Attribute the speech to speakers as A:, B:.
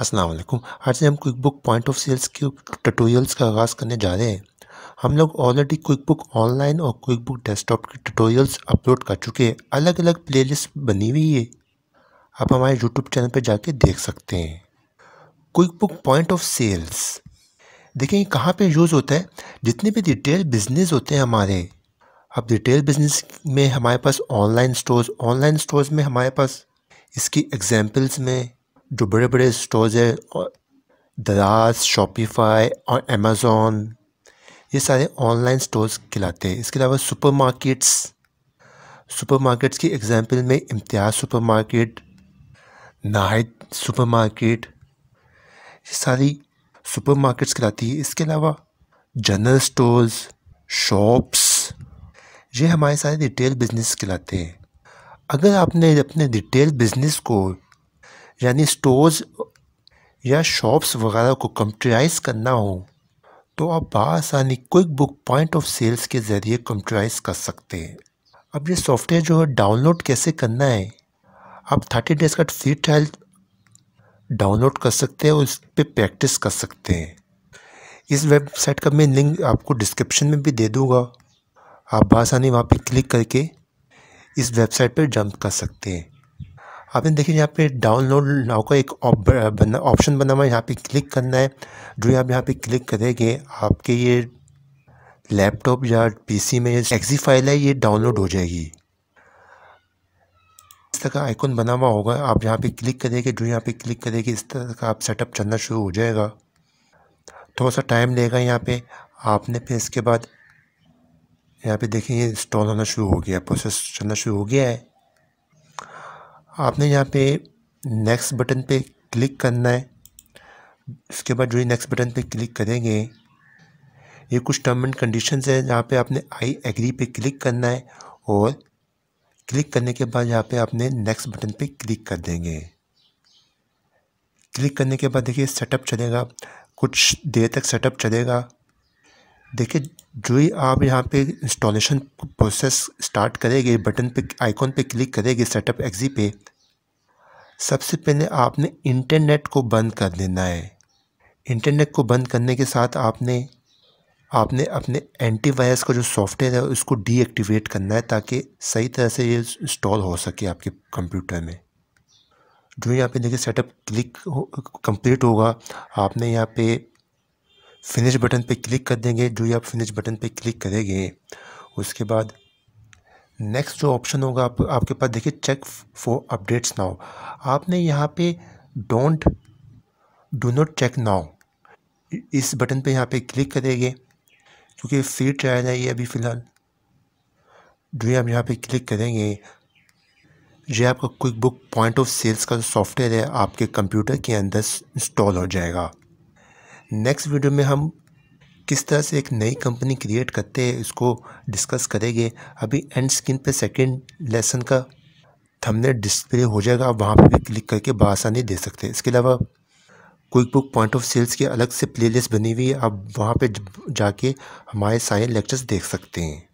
A: अस्सलाम वालेकुम आज से हम quick book point of sales के ट्यूटोरियल्स का आगाज़ करने जा रहे हैं हम लोग ऑलरेडी क्विक बुक ऑनलाइन और क्विक बुक डेस्कटॉप के ट्यूटोरियल्स अपलोड कर चुके हैं अलग अलग प्लेलिस्ट बनी हुई है आप हमारे यूट्यूब चैनल पर जाके देख सकते हैं quick book point of sales देखें कहाँ पर यूज़ होता है जितने भी रिटेल बिजनेस होते हैं हमारे अब रिटेल बिजनेस में हमारे पास ऑनलाइन स्टोर्स ऑनलाइन स्टोर्स में हमारे पास इसकी एग्जाम्पल्स में जो बड़े बड़े स्टोर्स है और दराज शॉपिफाई और अमेज़ोन ये सारे ऑनलाइन स्टोर्स खिलाते हैं इसके अलावा सुपरमार्केट्स सुपरमार्केट्स की एग्जांपल में इम्तियाज़ सुपरमार्केट नाहिद सुपरमार्केट ये सारी सुपरमार्केट्स खिलाती है इसके अलावा जनरल स्टोर्स शॉप्स ये हमारे सारे रिटेल बिज़नेस खिलाते हैं अगर आपने अपने रिटेल बिज़नेस को यानी स्टोर्स या शॉप्स वगैरह को कंप्यूटराइज करना हो तो आप बसानी quick book point of sales के ज़रिए कंप्यूटराइज कर सकते हैं अब ये सॉफ्टवेयर जो है डाउनलोड कैसे करना है आप थर्टी डेज का फ्री ट्रायल डाउनलोड कर सकते हैं और उस पर प्रैक्टिस कर सकते हैं इस वेबसाइट का मैं लिंक आपको डिस्क्रिप्शन में भी दे दूँगा आप बसानी वहाँ पर क्लिक करके इस वेबसाइट पर जंप कर सकते हैं आपने देखिए यहाँ पे डाउनलोड नाउ का एक ऑप्शन बना हुआ है यहाँ पे क्लिक करना है जो आप यहाँ पे क्लिक करेंगे आपके ये लैपटॉप या पीसी में एक्सी फाइल है ये डाउनलोड हो जाएगी इस तरह का आइकन बना हुआ होगा आप यहाँ पे क्लिक करेंगे जो यहाँ पे क्लिक करेंगे इस तरह का आप सेटअप चलना शुरू हो जाएगा थोड़ा सा टाइम लेगा यहाँ पर आपने फिर इसके बाद यहाँ पे देखिए इंस्टॉल होना शुरू हो गया प्रोसेस चलना शुरू हो गया है आपने यहाँ पे नेक्स्ट बटन पे क्लिक करना है इसके बाद जो ये नेक्स्ट बटन पे क्लिक करेंगे ये कुछ टर्म एंड कंडीशंस है जहाँ पे आपने आई एग्री पे क्लिक करना है और क्लिक करने के बाद यहाँ पे आपने नेक्स्ट बटन पे क्लिक कर देंगे क्लिक करने के बाद देखिए सेटअप चलेगा कुछ देर तक सेटअप चलेगा देखिए जो ही आप यहाँ पे इंस्टॉलेशन प्रोसेस स्टार्ट करेंगे बटन पे आइकॉन पे क्लिक करेंगे सेटअप एक्जी पे सबसे पहले आपने इंटरनेट को बंद कर देना है इंटरनेट को बंद करने के साथ आपने आपने अपने एंटीवायरस का जो सॉफ्टवेयर है उसको डीएक्टिवेट करना है ताकि सही तरह से ये इंस्टॉल हो सके आपके कंप्यूटर में जो यहाँ पे देखिए सेटअप क्लिक हो, कंप्लीट होगा आपने यहाँ पे फिनिश बटन पे क्लिक कर देंगे जो ही आप फिनिश बटन पे क्लिक करेंगे उसके बाद नेक्स्ट जो ऑप्शन होगा आप आपके पास देखिए चेक फॉर अपडेट्स नाउ आपने यहाँ पे don't do not check now इस बटन पे यहाँ पे क्लिक करेंगे क्योंकि फ्री ट्रायल है ये अभी फ़िलहाल जो ही आप यहाँ पे क्लिक करेंगे ये आपका Quick book point of sales का सॉफ्टवेयर है आपके कंप्यूटर के अंदर इंस्टॉल हो जाएगा नेक्स्ट वीडियो में हम किस तरह से एक नई कंपनी क्रिएट करते हैं इसको डिस्कस करेंगे अभी एंड स्क्रीन पे सेकंड लेसन का थंबनेल डिस्प्ले हो जाएगा आप वहाँ पर भी क्लिक करके बासानी दे सकते हैं इसके अलावा Quick book point of sales की अलग से प्लेलिस्ट बनी हुई है आप वहाँ पे जाके हमारे सारे लेक्चर्स देख सकते हैं